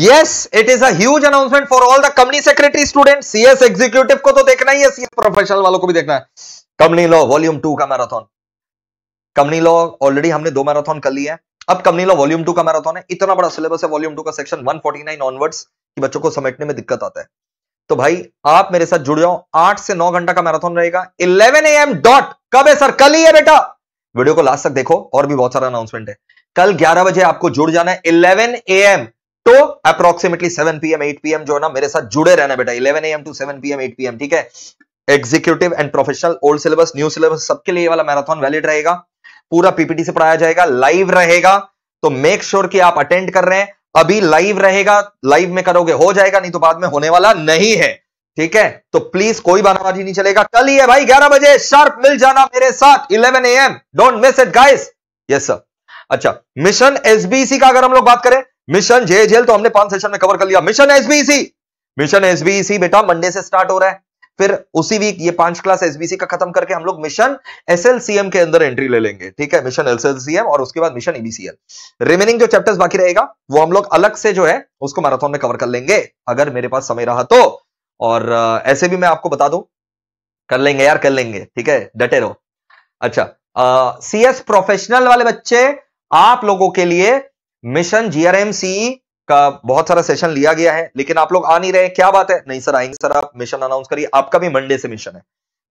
Yes it is a announcement for all the company secretary student students cs executive को तो देखना ही है cs professional वालों को भी देखना है कंपनी लॉ वॉल्यूम टू का मैराथन कंपनी लॉ ऑलरेडी हमने दो मैराथन कर लिया है अब कंपनी लॉ वॉल्यूम टू का मैराथन है इतना बड़ा सिलेबस है वॉल्यूम टू का सेक्शन 149 ऑनवर्ड्स कि बच्चों को समेटने में दिक्कत आता है तो भाई आप मेरे साथ जुड़ जाओ आठ से नौ घंटा का मैराथन रहेगा इलेवन एम डॉट कब है सर कल ही है बेटा वीडियो को लास्ट तक देखो और भी बहुत सारा अनाउंसमेंट है कल ग्यारह बजे आपको जुड़ जाना है इलेवन ए एम तो अप्रोक्सीमेटली 7 पीएम 8 पीएम जो ना मेरे साथ जुड़े रहना बेटा 11 एम टू 7 पीएम 8 पीएम ठीक है executive and professional old syllabus new syllabus सबके लिए वाला मैराथन वैलिड रहेगा पूरा पीपीटी से पढ़ाया जाएगा लाइव रहेगा तो मेक श्योर sure कि आप अटेंड कर रहे हैं अभी लाइव रहेगा लाइव में करोगे हो जाएगा नहीं तो बाद में होने वाला नहीं है ठीक है तो प्लीज कोई बानाबाजी नहीं चलेगा कल ही है भाई 11 बजे शार्प मिल जाना मेरे साथ 11 AM don't miss it guys yes sir अच्छा मिशन एसबीसी e का अगर हम लोग बात करें मिशन जेएल तो हमने पांच सेशन में कवर कर लिया mission SBC e mission SBC e बेटा मंडे से स्टार्ट हो रहा है फिर उसी वीक ये पांच क्लास एसबीसी का खत्म करके हम लोग मिशन एसएलसीएम के अंदर एंट्री ले लेंगे ठीक है मिशन एसएलसीएम और उसके बाद मिशन ईबीसीएल रिमेनिंग जो चैप्टर्स बाकी रहेगा वो हम लोग अलग से जो है उसको मैराथन में कवर कर लेंगे अगर मेरे पास समय रहा तो और ऐसे भी मैं आपको बता दू कर लेंगे यार कर लेंगे ठीक है डटे रहो अच्छा सी प्रोफेशनल वाले बच्चे आप लोगों के लिए मिशन जीआरएमसी का बहुत सारा सेशन लिया गया है लेकिन आप लोग आ नहीं रहे क्या बात है नहीं सर आएंगे सर आप मिशन अनाउंस करिए आपका भी मंडे से मिशन है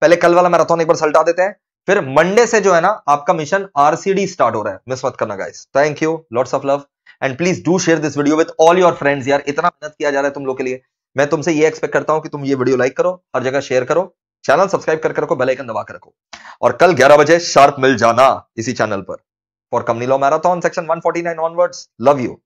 पहले कल वाला मैराथन एक बार सल्टा देते हैं फिर मंडे से जो है ना आपका मिशन आरसीडी स्टार्ट हो रहा है मिस मत करना guys thank you lots of love and please do share this video with all your friends यार इतना मेहनत किया जा रहा है तुम लोग के लिए मैं तुमसे ये एक्सपेक्ट करता हूं कि तुम ये वीडियो लाइक करो हर जगह शेयर करो चैनल सब्सक्राइब करके रखो बेल आइकन दबा कर रखो और कल ग्यारह बजे शार्प मिल जाना इसी चैनल पर for Kamnilo Marathon, section 149 onwards. Love you.